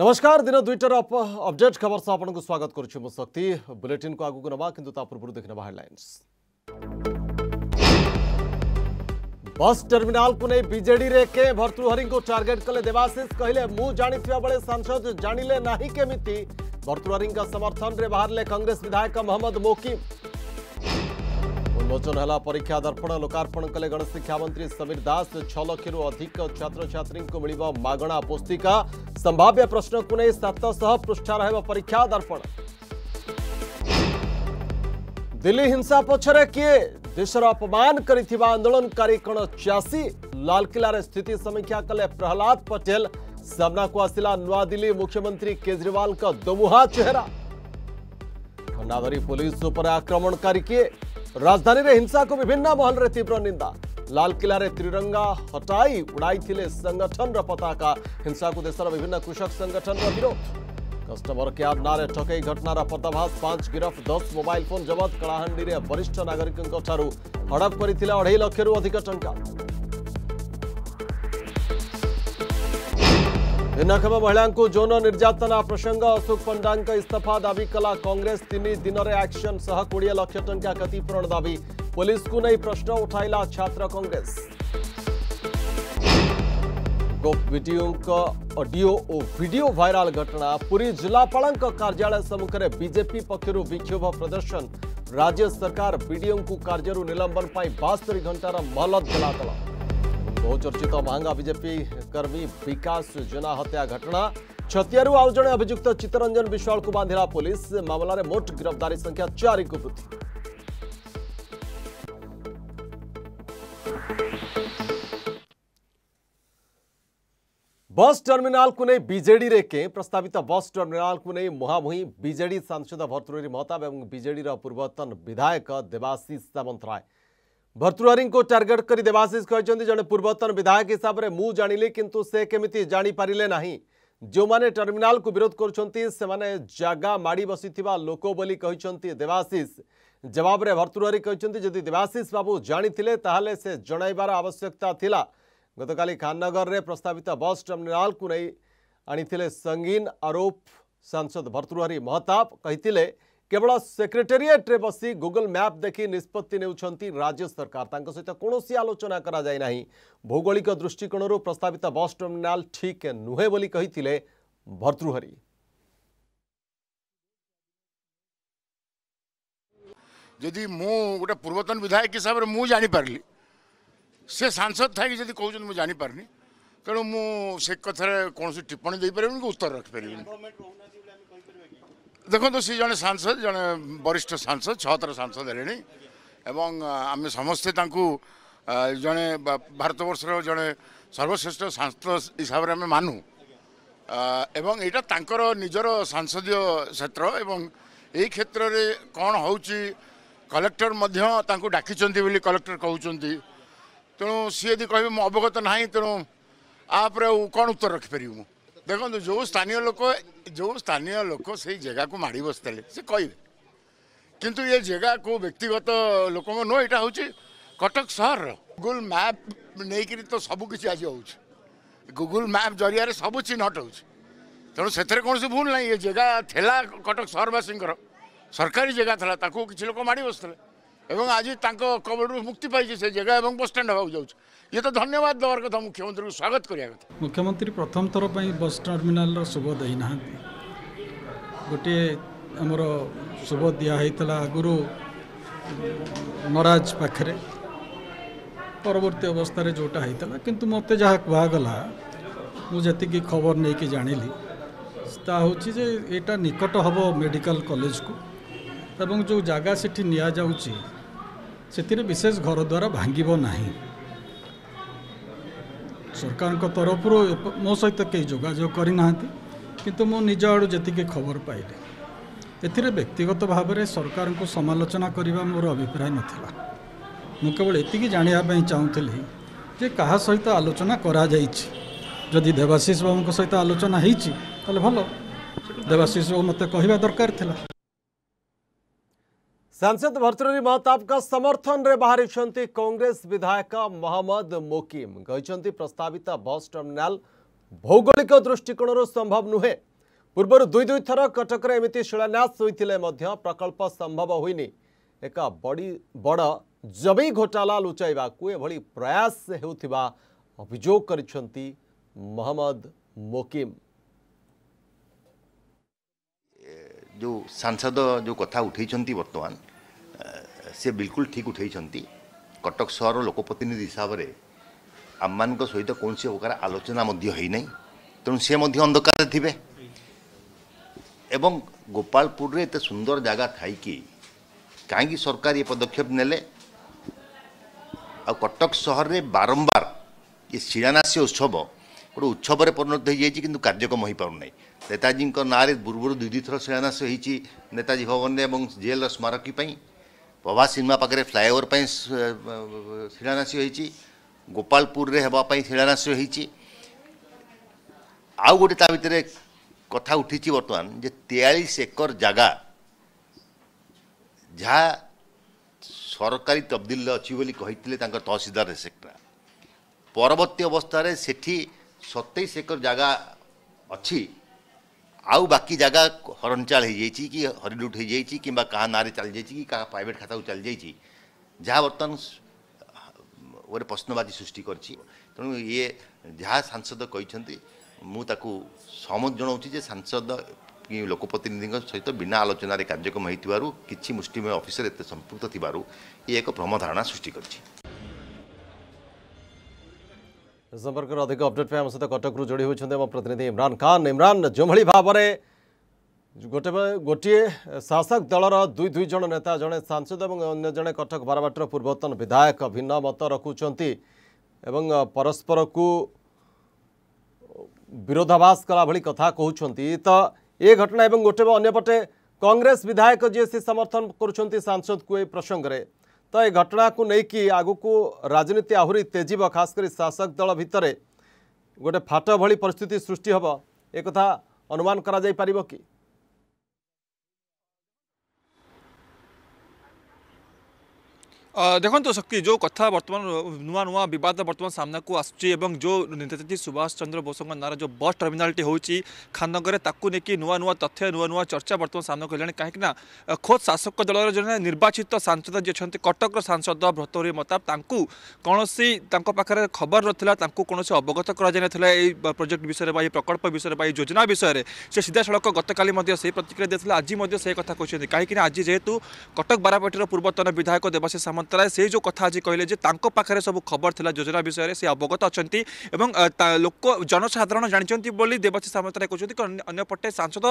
नमस्कार दिन दुईटार अपडेट खबर सह आपको स्वागत करुच्छु मु शक्ति बुलेटिन को आगे नवा कि पूर्व देखने हेडलाइंस बस टर्मिनाल को नहीं बीजेडी रे के भर्तृहरी को टार्गेट कले देवाशिष कहले मु बेले सांसद जानिले ना केमी भर्तृहरी समर्थन में बाहर कांग्रेस विधायक मोहम्मद मोकिम उन्मोचन है परीक्षा दर्पण लोकार्पण कले गणशिक्षा मंत्री समीर दास छ लक्ष अधिक छात्र छात्री को मिल मगणा पुस्तिका संभाव्य प्रश्न को नहीं सतश पृष्ठार परीक्षा दर्पण दिल्ली हिंसा पक्षर किए देशर अपमान कर आंदोलनकारी कण चाषी लालकिले स्थित समीक्षा कले प्रहलाद पटेल सामना को आसला नी मुख्यमंत्री केजरीवाल का दमुहा चेहरा खंडाधरी पुलिस उपर आक्रमणकारी किए राजधानी में हिंसा को विभिन्न महल तीव्र निंदा लाल किलार त्रिरंगा हटाई उड़ाई संगठन पताका हिंसा को देशर विभिन्न कृषक संगठन विरोध कस्टमर केयार ना ठके घटनार पर्दाभास पांच गिरफ दस मोबाइल फोन जबत कलाहां वरिष्ठ नागरिकों ठू हड़प कर अढ़ई लक्ष अधिक टंका भिन्नक्षम महिला जौन निर्यातना प्रसंग अशोक पंडा इस्तफा दाबी कला कांग्रेस तीन दिन में एक्शन शह कोड़े लक्ष टा क्षतिपूरण दाबी पुलिस को नहीं प्रश्न उठाला छात्र कांग्रेस ऑडियो और वीडियो भाइराल घटना पूरी जिलापा कार्यालय सम्मुखें विजेपी पक्ष विक्षोभ प्रदर्शन राज्य सरकार विडीओ को कार्यु निलंबन पर बास्तरी घंटार महलत जिला बहुचर्चित महांगा विजेपी कर्मी विकास जेना हत्या घटना छतीयू आज जे अभुक्त चित्तरंजन विश्वाल को बांधिला पुलिस मामलें मोट गिरफ्तारी संख्या चार को वृद्धि बस टर्मिनाल को नहीं विजेडी के प्रस्तावित बस टर्मिनाल को नहीं मुहांमु विजेड सांसद भर्तृरी महताब और विजेर पूर्वतन विधायक देवाशीष सामंतराय भर्तृहरि को टारगेट कर देवाशिष कहते जे पूर्वतन विधायक हिसाब से जान ली कि से कमी जापारे ना जो मैंने टर्मिनाल को विरोध कर जगह माड़ बसी लोक बोली देवाशीष जवाब भर्तुआरी कहते जदि देवाशिष बाबू जाणी तेल से जनवर आवश्यकता थी गत काली खाननगर में प्रस्तावित बस टर्मिनाल को नहीं आनी संगीन आरोप सांसद भर्तृहरि महताब कही केवल सेक्रेटेट बस गुगुल मैप देखी निष्पत्ति ने राज्य सरकार सहित कौन सी आलोचना कराई भौगोलिक दृष्टिकोण प्रस्तावित बस टर्मिनाल ठीक नुहे बोली भर्तृहरी जदि मु गोटे पूर्वतन विधायक हिसाब से मुझे जापारि से सांसद थे जी कौन मुझे जापारे तेणु मुझे कथा कौन टिप्पणी दे उत्तर रखिपरि ଦେଖନ୍ତୁ ସେ ଜଣେ ସାଂସଦ ଜଣେ ବରିଷ୍ଠ ସାଂସଦ ଛଅଥର ସାଂସଦ ହେଲେଣି ଏବଂ ଆମେ ସମସ୍ତେ ତାଙ୍କୁ ଜଣେ ଭାରତବର୍ଷର ଜଣେ ସର୍ବଶ୍ରେଷ୍ଠ ସାଂସଦ ହିସାବରେ ଆମେ ମାନୁ ଏବଂ ଏଇଟା ତାଙ୍କର ନିଜର ସାଂସଦୀୟ କ୍ଷେତ୍ର ଏବଂ ଏଇ କ୍ଷେତ୍ରରେ କ'ଣ ହେଉଛି କଲେକ୍ଟର ମଧ୍ୟ ତାଙ୍କୁ ଡାକିଛନ୍ତି ବୋଲି କଲେକ୍ଟର କହୁଛନ୍ତି ତେଣୁ ସିଏ ଯଦି କହିବେ ମୁଁ ଅବଗତ ନାହିଁ ତେଣୁ ଆ ଉପରେ ଆଉ କ'ଣ ଉତ୍ତର ରଖିପାରିବି ମୁଁ ଦେଖନ୍ତୁ ଯେଉଁ ସ୍ଥାନୀୟ ଲୋକ ଯେଉଁ ସ୍ଥାନୀୟ ଲୋକ ସେଇ ଜାଗାକୁ ମାଡ଼ି ବସିଥିଲେ ସେ କହିବେ କିନ୍ତୁ ଏ ଜାଗା କେଉଁ ବ୍ୟକ୍ତିଗତ ଲୋକଙ୍କ ନୁହଁ ଏଇଟା ହେଉଛି କଟକ ସହରର ଗୁଗୁଲ୍ ମ୍ୟାପ୍ ନେଇକିରି ତ ସବୁକିଛି ଆଜି ହେଉଛି ଗୁଗୁଲ୍ ମ୍ୟାପ୍ ଜରିଆରେ ସବୁ ଚିହ୍ନଟ ହେଉଛି ତେଣୁ ସେଥିରେ କୌଣସି ଭୁଲ ନାହିଁ ଏ ଜାଗା ଥିଲା କଟକ ସହରବାସୀଙ୍କର ସରକାରୀ ଜାଗା ଥିଲା ତାକୁ କିଛି ଲୋକ ମାଡ଼ି ବସିଥିଲେ এবং আজ তাঁর কবলু মুক্তি পাইছে সে জায়গা এবং বসষ্টাণ্ড হওয়া যাচ্ছে ইয়ে তো ধন্যবাদ দেওয়ার কথা মুখ্যমন্ত্রী স্বাগত করা কথা মুখ্যমন্ত্রী প্রথম থর বস টর্মিনাল শুভ দেই না গোটিয়ে আমার শুভ দিয়া হয়েছিল আগর নরাজ পাখে পরবর্তী অবস্থায় যেটা হয়েছিল কিন্তু মতো যা কুহগলা যেত খবর নিয়ে জাঁলি তা হচ্ছে যে এটা নিকট হব মেডিকাল কলেজ কু এবং যে জায়গা সেটি নিয়া যাচ্ছে ସେଥିରେ ବିଶେଷ ଘର ଦ୍ୱାର ଭାଙ୍ଗିବ ନାହିଁ ସରକାରଙ୍କ ତରଫରୁ ମୋ ସହିତ କେହି ଯୋଗାଯୋଗ କରିନାହାନ୍ତି କିନ୍ତୁ ମୁଁ ନିଜ ଆଡ଼ୁ ଯେତିକି ଖବର ପାଇଲି ଏଥିରେ ବ୍ୟକ୍ତିଗତ ଭାବରେ ସରକାରଙ୍କୁ ସମାଲୋଚନା କରିବା ମୋର ଅଭିପ୍ରାୟ ନଥିଲା ମୁଁ କେବଳ ଏତିକି ଜାଣିବା ପାଇଁ ଚାହୁଁଥିଲି ଯେ କାହା ସହିତ ଆଲୋଚନା କରାଯାଇଛି ଯଦି ଦେବାଶିଷ ବାବୁଙ୍କ ସହିତ ଆଲୋଚନା ହେଇଛି ତାହେଲେ ଭଲ ଦେବାଶିଷ ବାବୁ ମୋତେ କହିବା ଦରକାର ଥିଲା सांसद महताब का समर्थन में बाहरी कांग्रेस विधायक महम्मद मुकिम कहते प्रस्तावित बस टर्मिनाल भौगोलिक दृष्टिकोण संभव नुहे पूर्व दुई दुई थर कटक एमती शिलान्यास होते प्रकल्प संभव होनी एक बड़ी बड़ जमी घोटाला लुचाइवा कोई प्रयास होभोग कर महम्मद मुकिम जो सांसद जो कथा उठे वर्तमान সে বিলকুল ঠিক উঠাইছেন কটক সহর লোকপ্রতিনিধি হিসাবে ଆମମାନଙ୍କ ସହିତ କୌଣସି ପ୍ରକାର ଆଲୋଚନା ମଧ୍ୟ ହୋଇନାହିଁ ତେଣୁ ସେ ମଧ୍ୟ ଅନ୍ଧକାରରେ ଥିବେ ଏବଂ ଗୋପାଳପୁରରେ ଏତେ ସୁନ୍ଦର ଜାଗା ଥାଇକି କାହିଁକି ସରକାର ଏ ପଦକ୍ଷେପ ନେଲେ ଆଉ କଟକ ସହରରେ ବାରମ୍ବାର ଏ ଶିଳାନ୍ୟାସ ଉତ୍ସବ ଗୋଟେ ଉତ୍ସବରେ ପରିଣତ ହୋଇଯାଇଛି କିନ୍ତୁ କାର୍ଯ୍ୟକ୍ରମ ହୋଇପାରୁନାହିଁ ନେତାଜୀଙ୍କ ନାଁରେ ପୂର୍ବରୁ ଦୁଇ ଦୁଇଥର ଶିଳାନ୍ୟାସ ହୋଇଛି ନେତାଜୀ ଭବନରେ ଏବଂ ଜେଲ୍ର ସ୍ମାରକୀ ପାଇଁ প্রভাস সিনেমা পাখে ফ্লাইওভার পাই শিলান্যাস হয়েছি গোপালপুরে হওয়া শিলান্যাস হয়েছি আউ গোটে তা ভিতরে কথা উঠিছি বর্তমান যে তেয়াল্লিশ একর জায়গা যা সরকারি তবদিল অছি বলে কে তাঁর তহসিলদার সেক্টরা পরবর্তী অবস্থায় সেটি সতেইশ একর জায়গা অছি ଆଉ ବାକି ଜାଗା ହରଣଚାଳ ହୋଇଯାଇଛି କି ହରିଲୁଟ୍ ହୋଇଯାଇଛି କିମ୍ବା କାହା ନାଁରେ ଚାଲିଯାଇଛି କି କାହା ପ୍ରାଇଭେଟ୍ ଖାତାକୁ ଚାଲିଯାଇଛି ଯାହା ବର୍ତ୍ତମାନ ଗୋଟେ ପ୍ରଶ୍ନବାଦୀ ସୃଷ୍ଟି କରିଛି ତେଣୁ ଇଏ ଯାହା ସାଂସଦ କହିଛନ୍ତି ମୁଁ ତାକୁ ସହମତ ଜଣାଉଛି ଯେ ସାଂସଦ କି ଲୋକପ୍ରତିନିଧିଙ୍କ ସହିତ ବିନା ଆଲୋଚନାରେ କାର୍ଯ୍ୟକ୍ରମ ହୋଇଥିବାରୁ କିଛି ମୁଷ୍ଟିମୟ ଅଫିସର ଏତେ ସମ୍ପୃକ୍ତ ଥିବାରୁ ଇଏ ଏକ ଭ୍ରମ ଧାରଣା ସୃଷ୍ଟି କରିଛି ସମ୍ପର୍କ ଅଧିକ ଅପଡେଟ୍ ପାଇଁ ଆମ ସହିତ କଟକରୁ ଯୋଡ଼ି ହୋଇଛନ୍ତି ଆମ ପ୍ରତିନିଧି ଇମ୍ରାନ୍ ଖାନ୍ ଇମ୍ରାନ୍ ଯେଉଁଭଳି ଭାବରେ ଗୋଟେ ଗୋଟିଏ ଶାସକ ଦଳର ଦୁଇ ଦୁଇ ଜଣ ନେତା ଜଣେ ସାଂସଦ ଏବଂ ଅନ୍ୟ ଜଣେ କଟକ ବାରବାଟୀର ପୂର୍ବତନ ବିଧାୟକ ଭିନ୍ନ ମତ ରଖୁଛନ୍ତି ଏବଂ ପରସ୍ପରକୁ ବିରୋଧାଭାସ କଲା ଭଳି କଥା କହୁଛନ୍ତି ତ ଏ ଘଟଣା ଏବଂ ଗୋଟେ ଅନ୍ୟପଟେ କଂଗ୍ରେସ ବିଧାୟକ ଯିଏ ସେ ସମର୍ଥନ କରୁଛନ୍ତି ସାଂସଦକୁ ଏ ପ୍ରସଙ୍ଗରେ ତ ଏ ଘଟଣାକୁ ନେଇକି ଆଗକୁ ରାଜନୀତି ଆହୁରି ତେଜିବ ଖାସ କରି ଶାସକ ଦଳ ଭିତରେ ଗୋଟେ ଫାଟ ଭଳି ପରିସ୍ଥିତି ସୃଷ୍ଟି ହେବ ଏକଥା ଅନୁମାନ କରାଯାଇପାରିବ କି ଦେଖନ୍ତୁ ଶକ୍ତି ଯେଉଁ କଥା ବର୍ତ୍ତମାନ ନୂଆ ନୂଆ ବିବାଦ ବର୍ତ୍ତମାନ ସାମ୍ନାକୁ ଆସୁଛି ଏବଂ ଯେଉଁ ନେତାଜୀ ସୁଭାଷ ଚନ୍ଦ୍ର ବୋଷଙ୍କ ନାଁର ଯେଉଁ ବସ୍ ଟର୍ମିନାଲ୍ଟି ହେଉଛି ଖାନନଗରରେ ତାକୁ ନେଇକି ନୂଆ ନୂଆ ତଥ୍ୟ ନୂଆ ନୂଆ ଚର୍ଚ୍ଚା ବର୍ତ୍ତମାନ ସାମ୍ନାକୁ ହେଲାଣି କାହିଁକିନା ଖୋଦ୍ ଶାସକ ଦଳର ଜଣେ ନିର୍ବାଚିତ ସାଂସଦ ଯିଏ ଅଛନ୍ତି କଟକର ସାଂସଦ ଭ୍ରତହରି ମତାବ ତାଙ୍କୁ କୌଣସି ତାଙ୍କ ପାଖରେ ଖବର ନଥିଲା ତାଙ୍କୁ କୌଣସି ଅବଗତ କରାଯାଇନଥିଲା ଏଇ ପ୍ରୋଜେକ୍ଟ ବିଷୟରେ ବା ଏହି ପ୍ରକଳ୍ପ ବିଷୟରେ ବା ଏଇ ଯୋଜନା ବିଷୟରେ ସେ ସିଧାସଳଖ ଗତକାଲି ମଧ୍ୟ ସେହି ପ୍ରତିକ୍ରିୟା ଦେଇଥିଲା ଆଜି ମଧ୍ୟ ସେ କଥା କହିଛନ୍ତି କାହିଁକିନା ଆଜି ଯେହେତୁ କଟକ ବାରପେଟର ପୂର୍ବତନ ବିଧାୟକ ଦେବାଶିଷ ସାମନ୍ତ ମନ୍ତ୍ରାଳୟ ସେଇ ଯେଉଁ କଥା ଆଜି କହିଲେ ଯେ ତାଙ୍କ ପାଖରେ ସବୁ ଖବର ଥିଲା ଯୋଜନା ବିଷୟରେ ସେ ଅବଗତ ଅଛନ୍ତି ଏବଂ ଲୋକ ଜନସାଧାରଣ ଜାଣିଛନ୍ତି ବୋଲି ଦେବାଶିଷ ସାମନ୍ତରାୟ କହୁଛନ୍ତି ଅନ୍ୟପଟେ ସାଂସଦ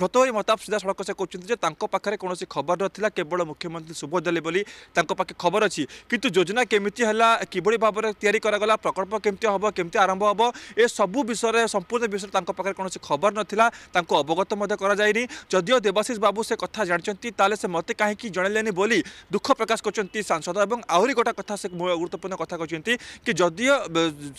ଭ୍ରତହରି ମହତାବ ସିଧାସଳଖ ସେ କହୁଛନ୍ତି ଯେ ତାଙ୍କ ପାଖରେ କୌଣସି ଖବର ନଥିଲା କେବଳ ମୁଖ୍ୟମନ୍ତ୍ରୀ ସୁବୋଧ ଦେଲେ ବୋଲି ତାଙ୍କ ପାଖେ ଖବର ଅଛି କିନ୍ତୁ ଯୋଜନା କେମିତି ହେଲା କିଭଳି ଭାବରେ ତିଆରି କରାଗଲା ପ୍ରକଳ୍ପ କେମିତି ହେବ କେମିତି ଆରମ୍ଭ ହେବ ଏସବୁ ବିଷୟରେ ସମ୍ପୂର୍ଣ୍ଣ ବିଷୟରେ ତାଙ୍କ ପାଖରେ କୌଣସି ଖବର ନଥିଲା ତାଙ୍କୁ ଅବଗତ ମଧ୍ୟ କରାଯାଇନି ଯଦିଓ ଦେବାଶିଷ ବାବୁ ସେ କଥା ଜାଣିଛନ୍ତି ତାହେଲେ ସେ ମୋତେ କାହିଁକି ଜଣାଇଲେନି ବୋଲି ଦୁଃଖ ପ୍ରକାଶ କରୁଛନ୍ତି କହିଛନ୍ତି ସାଂସଦ ଏବଂ ଆହୁରି ଗୋଟେ କଥା ସେ ଗୁରୁତ୍ୱପୂର୍ଣ୍ଣ କଥା କହିଛନ୍ତି କି ଯଦିଓ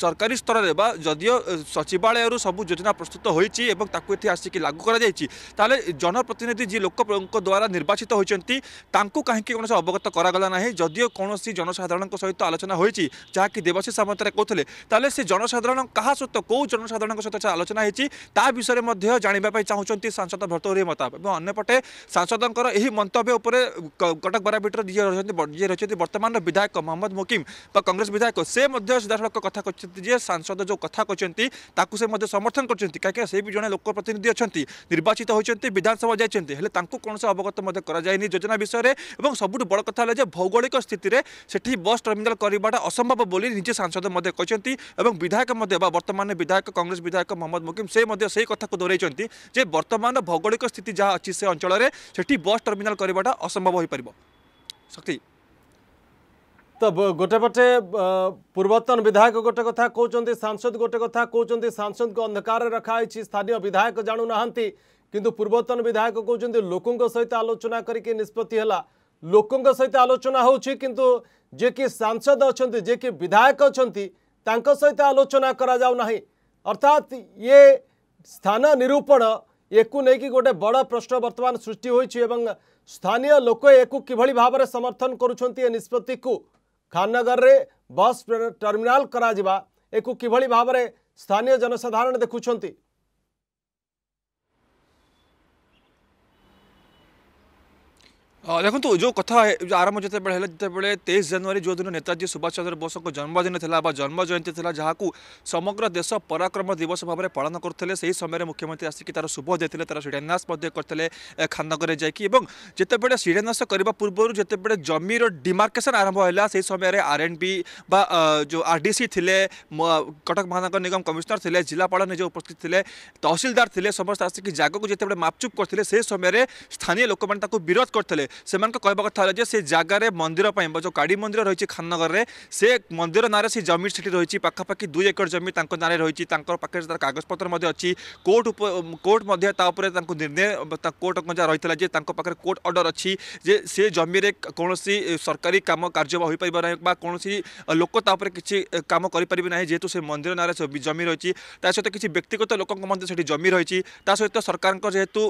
ସରକାରୀ ସ୍ତରରେ ବା ଯଦିଓ ସଚିବାଳୟରୁ ସବୁ ଯୋଜନା ପ୍ରସ୍ତୁତ ହୋଇଛି ଏବଂ ତାକୁ ଏଠି ଆସିକି ଲାଗୁ କରାଯାଇଛି ତାହେଲେ ଜନପ୍ରତିନିଧି ଯିଏ ଲୋକଙ୍କ ଦ୍ୱାରା ନିର୍ବାଚିତ ହୋଇଛନ୍ତି ତାଙ୍କୁ କାହିଁକି କୌଣସି ଅବଗତ କରାଗଲା ନାହିଁ ଯଦିଓ କୌଣସି ଜନସାଧାରଣଙ୍କ ସହିତ ଆଲୋଚନା ହୋଇଛି ଯାହାକି ଦେବାଶିଷ ସାମନ୍ତରାୟ କହୁଥିଲେ ତାହେଲେ ସେ ଜନସାଧାରଣ କାହା ସହିତ କେଉଁ ଜନସାଧାରଣଙ୍କ ସହିତ ଆଲୋଚନା ହୋଇଛି ତା ବିଷୟରେ ମଧ୍ୟ ଜାଣିବା ପାଇଁ ଚାହୁଁଛନ୍ତି ସାଂସଦ ଭର୍ତ୍ତହରି ମତାବ ଏବଂ ଅନ୍ୟପଟେ ସାଂସଦଙ୍କର ଏହି ମନ୍ତବ୍ୟ ଉପରେ କଟକ ବରାପୀଠର ଯିଏ ରହିଛନ୍ତି ଯିଏ ରହିଛନ୍ତି ବର୍ତ୍ତମାନର ବିଧାୟକ ମହମ୍ମଦ ମୋକିମ୍ ବା କଂଗ୍ରେସ ବିଧାୟକ ସେ ମଧ୍ୟ ସିଧାସଳଖ କଥା କହିଛନ୍ତି ଯେ ସାଂସଦ ଯେଉଁ କଥା କହିଛନ୍ତି ତାକୁ ସେ ମଧ୍ୟ ସମର୍ଥନ କରିଛନ୍ତି କାହିଁକିନା ସେ ବି ଜଣେ ଲୋକପ୍ରତିନିଧି ଅଛନ୍ତି ନିର୍ବାଚିତ ହୋଇଛନ୍ତି ବିଧାନସଭା ଯାଇଛନ୍ତି ହେଲେ ତାଙ୍କୁ କୌଣସି ଅବଗତ ମଧ୍ୟ କରାଯାଇନି ଯୋଜନା ବିଷୟରେ ଏବଂ ସବୁଠୁ ବଡ଼ କଥା ହେଲା ଯେ ଭୌଗୋଳିକ ସ୍ଥିତିରେ ସେଠି ବସ୍ ଟର୍ମିନାଲ କରିବାଟା ଅସମ୍ଭବ ବୋଲି ନିଜେ ସାଂସଦ ମଧ୍ୟ କହିଛନ୍ତି ଏବଂ ବିଧାୟକ ମଧ୍ୟ ବା ବର୍ତ୍ତମାନ ବିଧାୟକ କଂଗ୍ରେସ ବିଧାୟକ ମହମ୍ମଦ ମୋକିମ୍ ସେ ମଧ୍ୟ ସେହି କଥାକୁ ଦୋହରାଇଛନ୍ତି ଯେ ବର୍ତ୍ତମାନ ଭୌଗୋଳିକ ସ୍ଥିତି ଯାହା ଅଛି ସେ ଅଞ୍ଚଳରେ ସେଠି ବସ୍ ଟର୍ମିନାଲ କରିବାଟା ଅସମ୍ଭବ ହୋଇପାରିବ ଶକ୍ତି तो गोटे पटे पूर्वतन विधायक गोटे कथा कौन सांसद गोटे कथा कौन सांसद को अंधकार रखाई स्थानीय विधायक जानूना कि पूर्वतन विधायक कौन लोक सहित आलोचना करके निष्पत्ति लोक सहित आलोचना हो कि सांसद अच्छा जे कि विधायक अच्छा सहित आलोचना करा कराऊना अर्थात ये स्थान निरूपण एक गोटे बड़ प्रश्न बर्तमान सृष्टि हो स्थानीय लोक युक किभ समर्थन करुँच निष्पत्ति को खानगर में बस टर्मिनाल कर स्थानीय जनसाधारण देखुंट देखो तो जो कथ आरंभ जो बड़े जिते बड़े तेईस जानुरी जो दिन नेताजी सुभाष चंद्र बोस जन्मदिन था जन्म जयंती थी जहाँ को समग्र देश पराक्रम दिवस भाव में पालन करते ही समय मुख्यमंत्री आसिक तार शुभ देते तार शिलान्यास करते खानगर जाते शिलान्यास करने पूर्व जितेबाड़ जमीर डिमार्केसन आरंभ है से समय आर एंड जो आर डी सी थे कटक महानगर निगम कमिशनर थे जिलापा निजे उपस्थित थे तहसिलदार थे समस्त आसिक जगह को जिते बड़े मपचुप करते समय स्थानीय लोक मैंने विरोध करते ସେମାନଙ୍କ କହିବା କଥା ହେଲା ଯେ ସେ ଜାଗାରେ ମନ୍ଦିର ପାଇଁ ଯେଉଁ କାଳୀ ମନ୍ଦିର ରହିଛି ଖାନନଗରରେ ସେ ମନ୍ଦିର ନାଁରେ ସେ ଜମି ସେଠି ରହିଛି ପାଖାପାଖି ଦୁଇ ଏକର ଜମି ତାଙ୍କ ନାଁରେ ରହିଛି ତାଙ୍କ ପାଖରେ ତାର କାଗଜପତ୍ର ମଧ୍ୟ ଅଛି କୋର୍ଟ କୋର୍ଟ ମଧ୍ୟ ତା ଉପରେ ତାଙ୍କୁ ନିର୍ଣ୍ଣୟ କୋର୍ଟ ମଧ୍ୟ ରହିଥିଲା ଯେ ତାଙ୍କ ପାଖରେ କୋର୍ଟ ଅର୍ଡ଼ର ଅଛି ଯେ ସେ ଜମିରେ କୌଣସି ସରକାରୀ କାମ କାର୍ଯ୍ୟ ହୋଇପାରିବ ନାହିଁ ବା କୌଣସି ଲୋକ ତା ଉପରେ କିଛି କାମ କରିପାରିବେ ନାହିଁ ଯେହେତୁ ସେ ମନ୍ଦିର ନାଁରେ ଜମି ରହିଛି ତା ସହିତ କିଛି ବ୍ୟକ୍ତିଗତ ଲୋକଙ୍କ ମଧ୍ୟ ସେଠି ଜମି ରହିଛି ତା ସହିତ ସରକାରଙ୍କ ଯେହେତୁ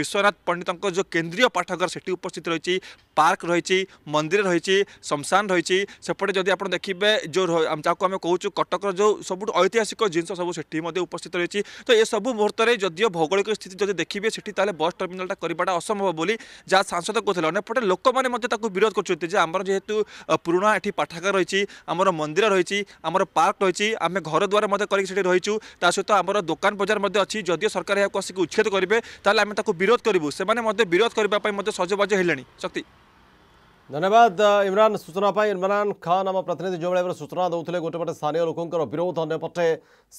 ବିଶ୍ୱନାଥ ପଣ୍ଡିତଙ୍କ ଯେଉଁ କେନ୍ଦ୍ରୀୟ ପାଠାଗାର ସେଠି উপস্থিত রয়েছে পার্ক রয়েছে মন্দির রয়েছে শমশান রয়েছে সেপটে যদি আপনার দেখবে যে যাকে আমি কৌছু কটকর যে সব ঐতিহাসিক জিনিস সব সেটি উপস্থিত রয়েছে তো এসব মুহূর্তে যদিও ভৌগোলিক স্থিতি যদি দেখবে সেটি তাহলে বস টর্মিনালটা করাটা অসম্ভব বলে যা সাংসদ কোথায় অনেকপটে লোক মানে তাকে বিরোধ করছেন যে আমার যেহেতু পুরোনা এটি পাঠাগার রয়েছে আমার মন্দির রয়েছে আমার পার্ক রয়েছে আমি ঘর দ্বার করি সেটি রয়েছু তা সহ আমার দোকান বজার অছি যদিও সরকার এখন আসিক উচ্ছেদ করবে তাহলে আমি তাকে বিরোধ করবু সে বিরোধ করা সজবাজ सहज हो शक्ति धन्यवाद इमरान सूचना इमरान खान आम प्रतिनिधि जो भाई सूचना दूसरे गोटेपटे स्थानीय लोकों विरोध अंपटे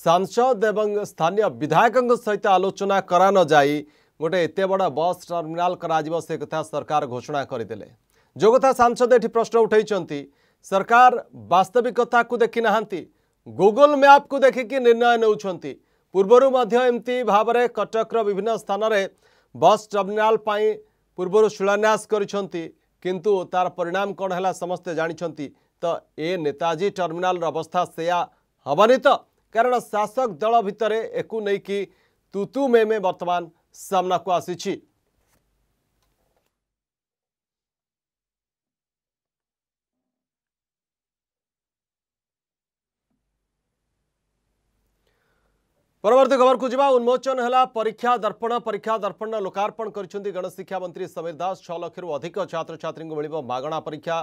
सांसद और स्थानीय विधायकों सहित आलोचना करान जा गोटे एत बड़ बस टर्मिनाल कर सरकार घोषणा करदे जो कथा सांसद ये प्रश्न उठाई सरकार बास्तविकता को देखी ना गुगुल मैप को देखिकी निर्णय नौ पूर्वर मध्य भाव कटक विभिन्न स्थान में बस टर्मिनाल ପୂର୍ବରୁ ଶିଳାନ୍ୟାସ କରିଛନ୍ତି କିନ୍ତୁ ତାର ପରିଣାମ କ'ଣ ହେଲା ସମସ୍ତେ ଜାଣିଛନ୍ତି ତ ଏ ନେତାଜୀ ଟର୍ମିନାଲର ଅବସ୍ଥା ସେୟା ହେବନି ତ କାରଣ ଶାସକ ଦଳ ଭିତରେ ଏକୁ ନେଇକି ତୁତୁ ମେମେ ବର୍ତ୍ତମାନ ସାମ୍ନାକୁ ଆସିଛି ପରବର୍ତ୍ତୀ ଖବରକୁ ଯିବା ଉନ୍ମୋଚନ ହେଲା ପରୀକ୍ଷା ଦର୍ପଣ ପରୀକ୍ଷା ଦର୍ପଣର ଲୋକାର୍ପଣ କରିଛନ୍ତି ଗଣଶିକ୍ଷା ମନ୍ତ୍ରୀ ସମୀର ଦାସ ଛଅ ଲକ୍ଷରୁ ଅଧିକ ଛାତ୍ରଛାତ୍ରୀଙ୍କୁ ମିଳିବ ମାଗଣା ପରୀକ୍ଷା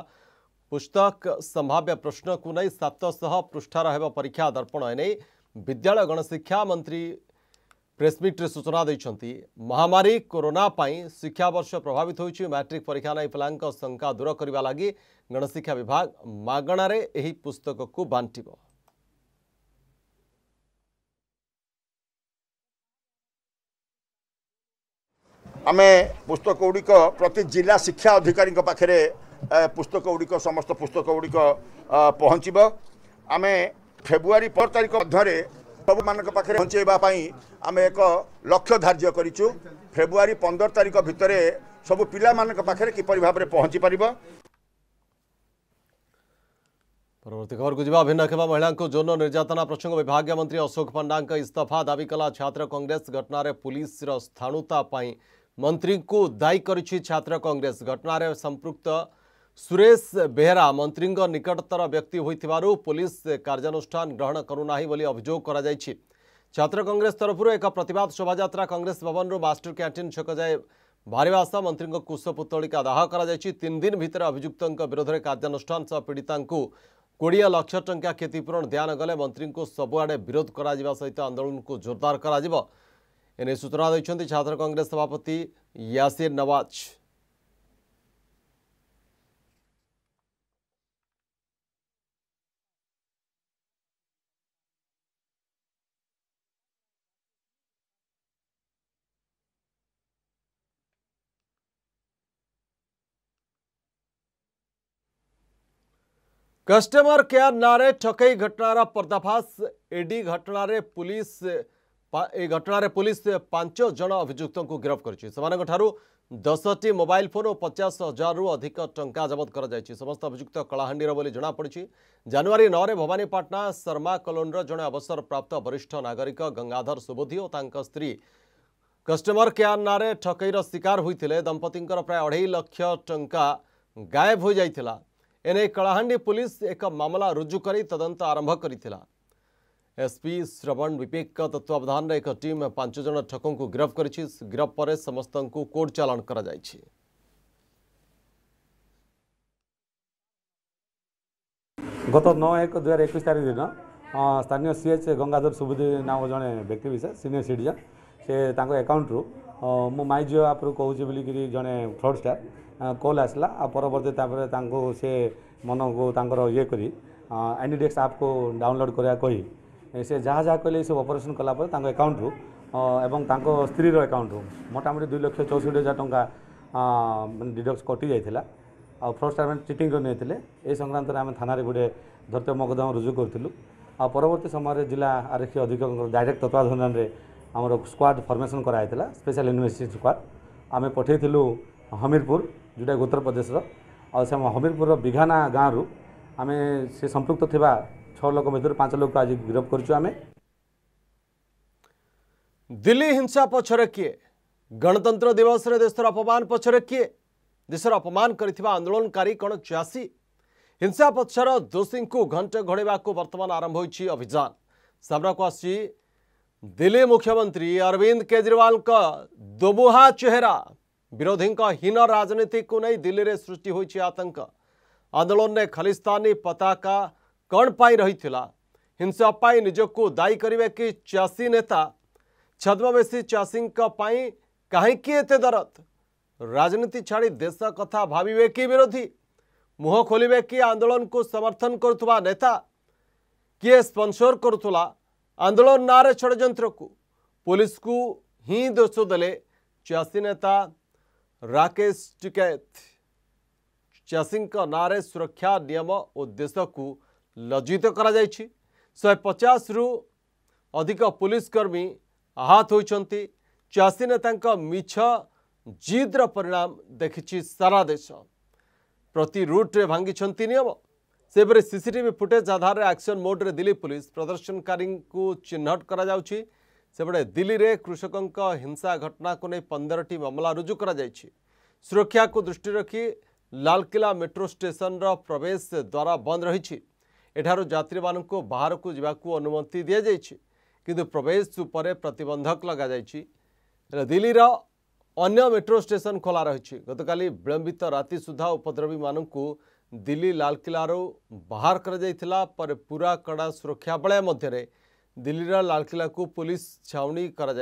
ପୁସ୍ତକ ସମ୍ଭାବ୍ୟ ପ୍ରଶ୍ନକୁ ନେଇ ସାତଶହ ପୃଷ୍ଠାର ହେବ ପରୀକ୍ଷା ଦର୍ପଣ ଏନେଇ ବିଦ୍ୟାଳୟ ଗଣଶିକ୍ଷା ମନ୍ତ୍ରୀ ପ୍ରେସ୍ମିଟ୍ରେ ସୂଚନା ଦେଇଛନ୍ତି ମହାମାରୀ କରୋନା ପାଇଁ ଶିକ୍ଷାବର୍ଷ ପ୍ରଭାବିତ ହୋଇଛି ମ୍ୟାଟ୍ରିକ୍ ପରୀକ୍ଷା ନେଇ ପିଲାଙ୍କ ଶଙ୍କା ଦୂର କରିବା ଲାଗି ଗଣଶିକ୍ଷା ବିଭାଗ ମାଗଣାରେ ଏହି ପୁସ୍ତକକୁ ବାଣ୍ଟିବ ଆମେ ପୁସ୍ତକଗୁଡ଼ିକ ପ୍ରତି ଜିଲ୍ଲା ଶିକ୍ଷା ଅଧିକାରୀଙ୍କ ପାଖରେ ପୁସ୍ତକଗୁଡ଼ିକ ସମସ୍ତ ପୁସ୍ତକଗୁଡ଼ିକ ପହଞ୍ଚିବ ଆମେ ଫେବୃଆରୀ ପର ତାରିଖ ମଧ୍ୟରେ ସବୁମାନଙ୍କ ପାଖରେ ପହଞ୍ଚାଇବା ପାଇଁ ଆମେ ଏକ ଲକ୍ଷ୍ୟ ଧାର୍ଯ୍ୟ କରିଛୁ ଫେବୃଆରୀ ପନ୍ଦର ତାରିଖ ଭିତରେ ସବୁ ପିଲାମାନଙ୍କ ପାଖରେ କିପରି ଭାବରେ ପହଞ୍ଚି ପାରିବ পরবর্তী খবরকু যা ভিন্নক্ষেমা মহিলা যৌন নির্যাতনা প্রসঙ্গ বিভাগীয় মন্ত্রী অশোক পণ্ডা ইস্তফা দাবি কলা ছাত্র কংগ্রেস ঘটনার পুলিশর স্থাণুতা ମନ୍ତ୍ରୀ ଦାୟୀ କରିଛି ଛାତ୍ର କଂଗ୍ରେସ ଘଟଣାରେ ସମ୍ପୃକ୍ତ ସୁରେଶ ବେହେରା ମନ୍ତ୍ରୀଙ୍କ ନିକଟତର ବ୍ୟକ୍ତି ହୋଇଥିବାରୁ ପୋଲିସ କାର୍ଯ୍ୟାନୁଷ୍ଠାନ ଗ୍ରହଣ କରୁନାହିଁ ବୋଲି ଅଭିଯୋଗ କରାଯାଇଛି ଛାତ୍ର କଂଗ୍ରେସ ତରଫରୁ ଏକ ପ୍ରତିବାଦ ଶୋଭାଯାତ୍ରା କଂଗ୍ରେସ ଭବନରୁ ମାଷ୍ଟର କ୍ୟାଣ୍ଟିନ୍ ଛକ ଯାଏ ବାହାରିବା ସହ ମନ୍ତ୍ରୀଙ୍କ କୁଶ ପୁତଳିକା ଦାହ କରାଯାଇଛି ତିନି ଦିନ ଭିତରେ ଅଭିଯୁକ୍ତଙ୍କ ବିରୋଧରେ କାର୍ଯ୍ୟାନୁଷ୍ଠାନ ସହ ପୀଡ଼ିତାଙ୍କୁ କୋଡ଼ିଏ ଲକ୍ଷ ଟଙ୍କା କ୍ଷତିପୂରଣ ଦିଆନଗଲେ ମନ୍ତ୍ରୀଙ୍କୁ ସବୁଆଡ଼େ ବିରୋଧ କରାଯିବା ସହିତ ଆନ୍ଦୋଳନକୁ ଜୋରଦାର କରାଯିବ एने सूचना देखते छात्र कांग्रेस सभापति यासीर नवाज कस्टमर केयर नारे ठकई घटना पर्दाफाश एडी घटना रे पुलिस এই ঘটনার পুলিশ পাঁচ জন অভিযুক্ত গিরফ করেছে সেঠার দশটি মোবাইল ফোন ও পচাশ হাজারু অধিক টঙ্কা জবত করা যাই সমস্ত অভিযুক্ত কলাহাণ্ডি বলে জনাপড়ি জানুয়ারি নয় ভবানীপাটনা শর্মা কলোনর জনে অবসরপ্রাপ্ত বরিষ্ঠ নাগরিক গঙ্গাধর সুবোধি ও তাঁর স্ত্রী কষ্টমর কেয়ার নাঁরে ঠকইর শিকার হয়েছে দম্পতি প্রায় অঢ়াই লক্ষ টঙ্কা গায়েব হয়ে যাই এনে কলাহাণ্ডি পুলিশ এক মামলা রুজু করে তদন্ত আরম্ভ করেছিল এসপি শ্রবণ বিবেক তত্ত্বাবধানে এক টিম পাঁচ জন ঠকঙ্ গিরফ করেছে গিরফ পরে সমস্ত কোর্ট চালাণ করা যাইছে। গত নয় এক দুই হাজার একুশ তারিখ দিন স্থানীয় সিএচ গঙ্গাধর সুବୁদ্ধি নাম জনে ব্যক্তি বিশেষ সিনিয়র সিটিজন সে তাঙ্ক একাউন্টরু ମୋ ମାଇ ଝିଅ ଆପ୍ରୁ କହୁଛି ବୋଲିକିରି ଜଣେ ଫ୍ରଡ଼ଷ୍ଟାର କଲ୍ ଆସିଲା ଆଉ ପରବର୍ତ୍ତୀ ତାପରେ ତାଙ୍କୁ ସେ ମନକୁ ତାଙ୍କର ଇଏ କରି ଏନିଡେକ୍ସ ଆପ୍କୁ ଡାଉନଲୋଡ଼ କରିବା କହି ସେ ଯାହା ଯାହା କହିଲେ ଏସବୁ ଅପରେସନ୍ କଲା ପରେ ତାଙ୍କ ଆକାଉଣ୍ଟରୁ ଏବଂ ତାଙ୍କ ସ୍ତ୍ରୀର ଆକାଉଣ୍ଟରୁ ମୋଟାମୋଟି ଦୁଇ ଲକ୍ଷ ଚଉଷଠି ହଜାର ଟଙ୍କା ଡିଡକ୍ଟ କଟିଯାଇଥିଲା ଆଉ ଫ୍ରଷ୍ଟ ଆମେ ଚିଟିଂ କରିନେଇଥିଲେ ଏ ସଂକ୍ରାନ୍ତରେ ଆମେ ଥାନାରେ ଗୋଟେ ଧରିତ୍ରୀ ମକଦ୍ଦମା ରୁଜୁ କରିଥିଲୁ ଆଉ ପରବର୍ତ୍ତୀ ସମୟରେ ଜିଲ୍ଲା ଆରକ୍ଷୀ ଅଧିକ୍ଷକଙ୍କ ଡାଇରେକ୍ଟ ତତ୍ତ୍ୱାବଧାନରେ ଆମର ସ୍କ୍ୱାଡ୍ ଫର୍ମେସନ୍ କରାଯାଇଥିଲା ସ୍ପେଶାଲ ଇନଭେଷ୍ଟିଗେସନ୍ ସ୍କ୍ୱାଡ୍ ଆମେ ପଠାଇଥିଲୁ ହମିରପୁର ଯେଉଁଟାକି ଉତ୍ତରପ୍ରଦେଶର ଆଉ ସେ ହମିରପୁରର ବିଘାନା ଗାଁରୁ ଆମେ ସେ ସମ୍ପୃକ୍ତ ଥିବା छोड़ पांच लोक आज गिरफ्त कर दिल्ली हिंसा पक्षर किए गणतंत्र दिवस देशर अपमान पक्षर किए देशर अपमान कर आंदोलनकारी कौन चाषी हिंसा पक्षर दोषी को घंटे घोड़ा को वर्तमान आरंभ होभान सामना को दिल्ली मुख्यमंत्री अरविंद केजरीवाल का दोमुहा चेहरा विरोधी हीन राजनीति को नहीं दिल्ली में सृष्टि आतंक आंदोलन ने खालिस्तानी पताका कौन पाई रही हिंसापाई निजक दायी करे कि चाषी नेता छद्मवेशी चाषी कहीं दरद राजनीति छाड़ी देश कथा भावे कि विरोधी मुह खोल कि आंदोलन को समर्थन करुवा नेता किए स्पन्सर करुला आंदोलन ना षड्र को पुलिस को ही दोष दे चाषी नेता राकेश टिकैत चाषी नारे सुरक्षा नियम और देश को लज्जित कर शहे पचास रु अधिक पुलिसकर्मी आहत होती चाषी नेता मिछ जिद्र परिणाम देखी सारा देश प्रति रूट्रे भांगी नियम से सीसीटीवी फुटेज आधार में आक्शन मोड्रे दिल्ली पुलिस प्रदर्शनकारी को चिह्नट कर सेपटे दिल्ली में कृषकों हिंसा घटना को नहीं पंदर टी मामला रुजु कर सुरक्षा को दृष्टि रखी लालकिला मेट्रो स्टेसन प्रवेश द्वारा बंद रही एठारो यात्री मान बाहर को जवाक अनुमति दि जा प्रवेश प्रतबंधक लग जा दिल्लीर अन्य मेट्रो स्टेशन खोला रही गत काली विलंबित राति सुधा उपद्रवी मानू दिल्ली लालकिल बाहर करा पूरा कड़ा सुरक्षा बलय दिल्लीर को पुलिस छावनी कर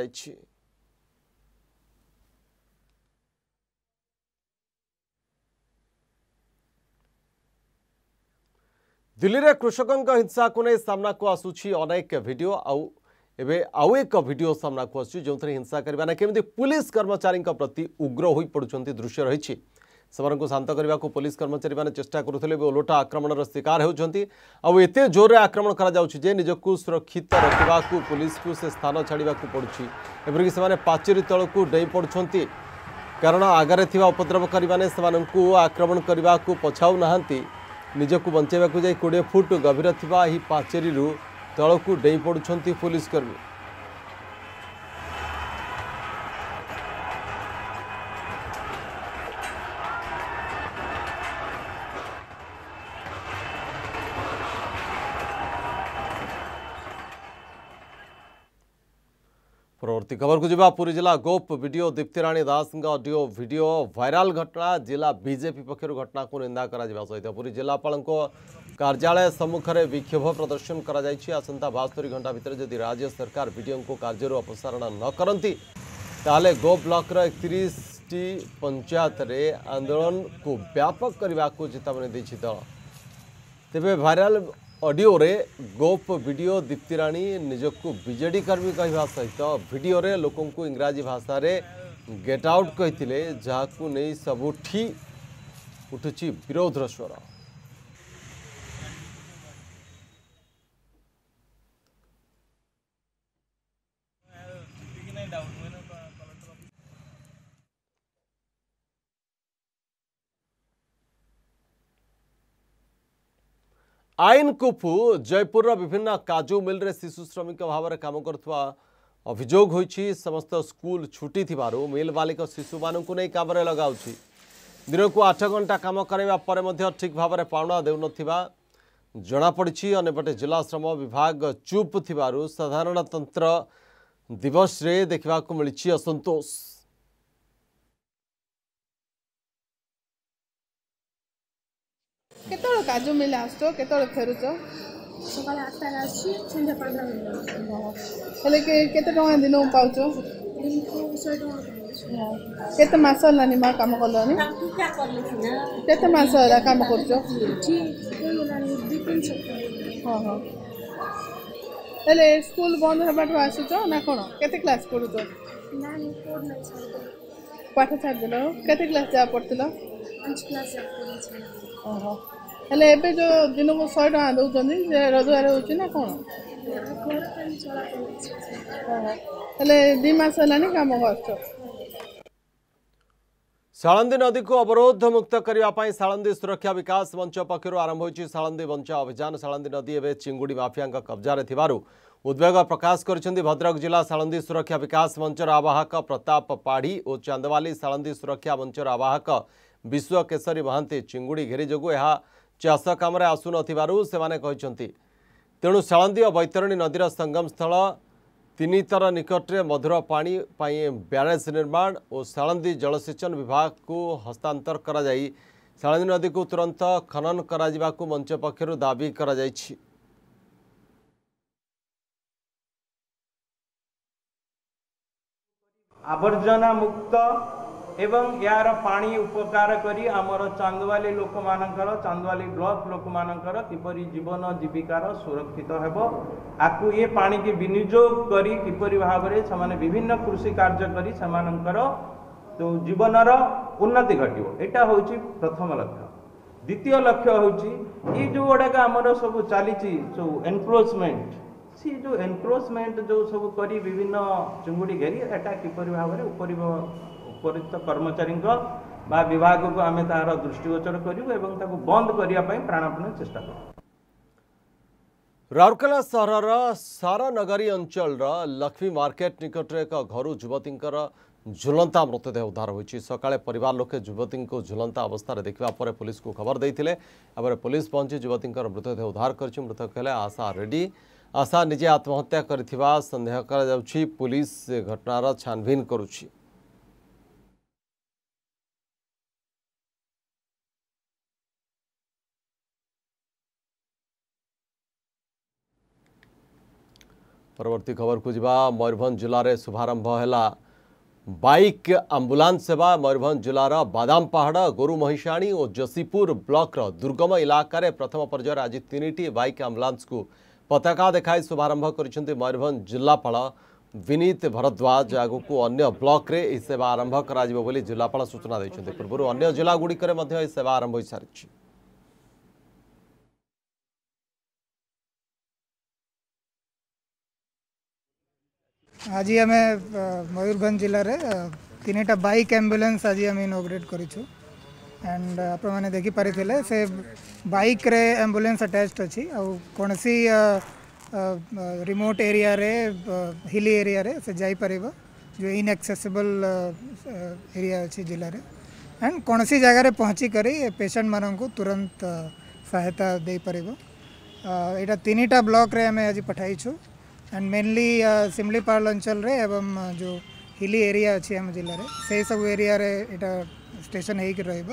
দিল্লিরে কৃষকঙ্ক হিংসাকু নেই সামনাকু আসুছি অনেক ভিডিও আউ এবে আউ এক ভিডিও সামনাকু আসুছি যেউথরে হিংসা করিবা না কেমিতি পুলিশ কর্মচারীঙ্ক প্রতি উগ্র হয়ে পড়ুছন্তি দৃশ্য রয়েছে ସେମାନଙ୍କୁ ଶାନ୍ତ କରିବାକୁ ପୋଲିସ କର୍ମଚାରୀମାନେ ଚେଷ୍ଟା କରୁଥିଲେ ବି ଓଲଟା ଆକ୍ରମଣର ଶିକାର ହେଉଛନ୍ତି ଆଉ ଏତେ ଜୋରରେ ଆକ୍ରମଣ କରାଯାଉଛି ଯେ ନିଜକୁ ସୁରକ୍ଷିତ ରଖିବାକୁ ପୋଲିସକୁ ସେ ସ୍ଥାନ ଛାଡ଼ିବାକୁ ପଡ଼ୁଛି ଏପରିକି ସେମାନେ ପାଚେରୀ ତଳକୁ ଡେଇଁ ପଡ଼ୁଛନ୍ତି କାରଣ ଆଗରେ ଥିବା ଉପଦ୍ରବକାରୀମାନେ ସେମାନଙ୍କୁ ଆକ୍ରମଣ କରିବାକୁ ପଛାଉ ନାହାନ୍ତି ନିଜକୁ ବଞ୍ଚାଇବାକୁ ଯାଇ କୋଡ଼ିଏ ଫୁଟ ଗଭୀର ଥିବା ଏହି ପାଚେରୀରୁ ତଳକୁ ଡେଇଁ ପଡ଼ୁଛନ୍ତି ପୁଲିସକର୍ମୀ ᱛᱮᱠᱟᱵᱚᱨ ᱠᱚᱡᱮᱵᱟ ᱯᱩᱨᱤ ᱡᱤᱞᱟ ᱜᱚᱯ ᱵᱤᱰᱤᱭᱚ ᱫᱤᱯᱛᱤᱨᱟણી ᱫᱟᱥ ᱜᱟ ᱚᱰᱤᱭᱚ ᱵᱤᱰᱤᱭᱚ ᱵᱟᱭᱨᱟᱞ ᱜᱷᱚᱴᱱᱟ ᱡᱤᱞᱟ ᱵᱤᱡᱮᱯᱤ ᱯᱟᱠᱷᱨ ᱜᱷᱚᱴᱱᱟ ᱠᱚ ᱱᱤᱱᱫᱟ ᱠᱟᱨᱟ ᱡᱟᱵᱟ ᱥᱚᱦᱤᱛᱚ ᱯᱩᱨᱤ ᱡᱤᱞᱟ ᱯᱟᱞᱚᱱ ᱠᱚ ᱠᱟᱨᱡᱟᱞᱟᱭ ᱥᱟᱢᱩᱠᱷᱨᱮ ᱵᱤᱠᱭᱚᱵᱚ ᱯᱨᱚᱫᱚᱥᱚᱱ ᱠᱟᱨᱟ ᱡᱟᱭᱪᱷᱤ ᱟᱥᱱᱛᱟ ᱵᱟᱥᱛᱨᱤ ᱜᱷᱚᱱᱴᱟ ᱵᱤᱛᱨᱮ ᱡᱩᱫᱤ ᱨᱟᱡᱭ ᱥᱟᱨᱠᱟᱨ ᱵᱤᱰᱤᱭᱚ ᱠᱚ ऑडियो रे गोप वीडियो दीप्तिराणी निजक बजे कर्मी कह सहित भिडियो लोक इंग्राजी भाषा रे गेट आउट कही जहाँ को नहीं सबुठी उठुची विरोधर स्वर ଆଇନକୁଫୁ ଜୟପୁରର ବିଭିନ୍ନ କାଜୁ ମିଲ୍ରେ ଶିଶୁ ଶ୍ରମିକ ଭାବରେ କାମ କରୁଥିବା ଅଭିଯୋଗ ହୋଇଛି ସମସ୍ତ ସ୍କୁଲ ଛୁଟି ଥିବାରୁ ମିଲ୍ ମାଲିକ ଶିଶୁମାନଙ୍କୁ ନେଇ କାମରେ ଲଗାଉଛି ଦିନକୁ ଆଠ ଘଣ୍ଟା କାମ କରାଇବା ପରେ ମଧ୍ୟ ଠିକ୍ ଭାବରେ ପାଉଣା ଦେଉନଥିବା ଜଣାପଡ଼ିଛି ଅନ୍ୟପଟେ ଜିଲ୍ଲା ଶ୍ରମ ବିଭାଗ ଚୁପ୍ ଥିବାରୁ ସାଧାରଣତନ୍ତ୍ର ଦିବସରେ ଦେଖିବାକୁ ମିଳିଛି ଅସନ୍ତୋଷ କେତେବେଳେ କାଜୁ ମିଲ୍ ଆସୁଛ କେତେବେଳେ ଫେରୁଛ ସକାଳ ଆଠଟାରେ ଆସୁଛି ସନ୍ଧ୍ୟା ପାଞ୍ଚଟା ହେଲେ କେତେ ଟଙ୍କା ଦିନକୁ ପାଉଛ କେତେ ମାସ ହେଲାନି ମା କାମ କଲଣି କେତେ ମାସ ହେଲା କାମ କରୁଛ ହଁ ହଁ ହେଲେ ସ୍କୁଲ ବନ୍ଦ ହେବାଠୁ ଆସୁଛ ନା କ'ଣ କେତେ କ୍ଲାସ୍ ପଢ଼ୁଛ ପାଠ ଛାଡ଼ିଦେଲ କେତେ କ୍ଲାସ୍ ଯାହା ପଢ଼ୁଥିଲ ଓହୋ ହେଲେ ଏବେ ଯେଉଁ ଦିନକୁ ଶହେ ଟଙ୍କା ଦେଉଛନ୍ତି ସେ ରୋଜଗାର ହେଉଛି ନା କ'ଣ ହେଲେ ଦୁଇ ମାସ ହେଲାଣି କାମ କରୁଛ ସାଳନ୍ଦୀ ନଦୀକୁ ଅବରୋଧମୁକ୍ତ କରିବା ପାଇଁ ସାଳନ୍ଦୀ ସୁରକ୍ଷା ବିକାଶ ମଞ୍ଚ ପକ୍ଷରୁ ଆରମ୍ଭ ହୋଇଛି ସାଳନ୍ଦୀ ବଞ୍ଚା ଅଭିଯାନ ସାଳନ୍ଦୀ ନଦୀ ଏବେ ଚିଙ୍ଗୁଡ଼ି ମାଫିଆଙ୍କ କବ୍ଜାରେ ଥିବାରୁ ଉଦ୍ବେଗ ପ୍ରକାଶ କରିଛନ୍ତି ଭଦ୍ରକ ଜିଲ୍ଲା ସାଳନ୍ଦୀ ସୁରକ୍ଷା ବିକାଶ ମଞ୍ଚର ଆବାହକ ପ୍ରତାପ ପାଢ଼ୀ ଓ ଚାନ୍ଦବାଲି ସାଳନ୍ଦୀ ସୁରକ୍ଷା ମଞ୍ଚର ଆବାହକ ବିଶ୍ୱକେଶରୀ ମହାନ୍ତି ଚିଙ୍ଗୁଡ଼ି ଘେରି ଯୋଗୁଁ ଏହା ଚାଷ କାମରେ ଆସୁନଥିବାରୁ ସେମାନେ କହିଛନ୍ତି ତେଣୁ ଶାଳନ୍ଦୀ ଓ ବୈତରଣୀ ନଦୀର ସଙ୍ଗମ ସ୍ଥଳ ତିନିତର ନିକଟରେ ମଧୁର ପାଣି ପାଇଁ ବ୍ୟାରେଜ୍ ନିର୍ମାଣ ଓ ଶାଳନ୍ଦୀ ଜଳସେଚନ ବିଭାଗକୁ ହସ୍ତାନ୍ତର କରାଯାଇ ଶାଳନ୍ଦୀ ନଦୀକୁ ତୁରନ୍ତ ଖନନ କରାଯିବାକୁ ମଞ୍ଚ ପକ୍ଷରୁ ଦାବି କରାଯାଇଛି ଆବର୍ଜନା ମୁକ୍ତ এবং এর পাঁচ উপকার করে আমার চান্দওয়ালি লোক মানকর চান্দওয়ালি ব্লক লোক মানকর কিপরি জীবন জীবিকার সুরক্ষিত হব আকু এ পাকে বিনিযোগ করে কিপর ভাবে সে বিভিন্ন কৃষি কার্য করে সে জীবনর উন্নতি ঘটব এটা হচ্ছে প্রথম লক্ষ্য দ্বিতীয় লক্ষ্য হচ্ছে এই যেগুড়াক আমার সব চালছি সব এনক্রোচমেন্ট সি যে এনক্রোচমেন্ট যে সব করে বিভিন্ন চুঙ্গুড়ি ঘেরি এটা কিপর ভাবে উপরিভাবে उपरुक्त कर्मचारी विभाग को आम तरह दृष्टिगोचर करूँ बंद करने प्राणपण चेस्टा कर राउरकेला सहर सारानगरी अंचल लक्ष्मी मार्केट निकट एक घर युवती झुलंता मृतदेह उद्धार होती सका पर लोके युवती को झुलंता अवस्था देखा पर पुलिस को खबर देते पुलिस पहुंची युवती मृतदेह उद्धार कर मृतक है आशा रेडी आशा निजे आत्महत्या कर सन्देह कर पुलिस घटनार छानभिन करुच्छी परवर्ती खबर को जवा मयूरभ जिले में शुभारंभ है बैक आंबुलांस सेवा मयूरभ जिलार बादाम पहाड़ गोरु महिषाणी और जसीपुर ब्लक दुर्गम इलाक प्रथम पर्यायर आज तीन बैक आंबुलांस को पता देखा शुभारंभ कर मयूरभ जिलापा विनीत भरद्वाज आग को अगर ब्लक्रे सेवा आरंभ हो जिलापा सूचना देते पूर्व अगर सेवा आरंभ हो सारी आज आम मयूरभ जिले तीन टा बैक आंबुलांस आज इनोग्रेट कर देखिपारी से बैक आंबुलांस अटैच अच्छी आईसी रिमोट एरिया रे हिली एरिया रे से जापर जो इन एरिया अच्छे जिले में एंड कौन सी जगह पहुँचिक पेसेंट मान को तुरंत सहायता दे पार यहाँ तीन टा ब्लक आज पठाई छुँ ଆଣ୍ଡ ମେନଲି ସିମଳିପାଳ ଅଞ୍ଚଳରେ ଏବଂ ଯେଉଁ ହିଲି ଏରିଆ ଅଛି ଆମ ଜିଲ୍ଲାରେ ସେହିସବୁ ଏରିଆରେ ଏଇଟା ଷ୍ଟେସନ୍ ହେଇକି ରହିବ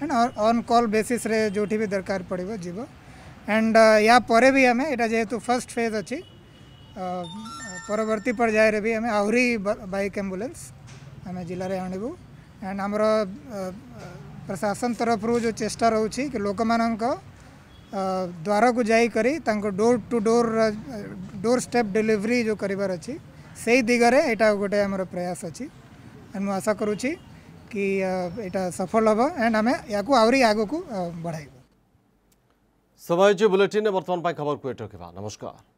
ଆଣ୍ଡ ଅନ୍ କଲ୍ ବେସିସ୍ରେ ଯେଉଁଠି ବି ଦରକାର ପଡ଼ିବ ଯିବ ଆଣ୍ଡ ୟା ପରେ ବି ଆମେ ଏଇଟା ଯେହେତୁ ଫାର୍ଷ୍ଟ ଫେଜ୍ ଅଛି ପରବର୍ତ୍ତୀ ପର୍ଯ୍ୟାୟରେ ବି ଆମେ ଆହୁରି ବାଇକ୍ ଆମ୍ବୁଲାନ୍ସ ଆମେ ଜିଲ୍ଲାରେ ଆଣିବୁ ଆଣ୍ଡ ଆମର ପ୍ରଶାସନ ତରଫରୁ ଯେଉଁ ଚେଷ୍ଟା ରହୁଛି କି ଲୋକମାନଙ୍କ द्वार को जाकर door to door doorstep delivery जो करार दिगरे यहाँ गोटे आम प्रयास अच्छी मुझे आशा करूँ कि यहाँ सफल हम एंड आम यू आहरी आग को बढ़ाब समय बुलेटिन बर्तमान खबर को नमस्कार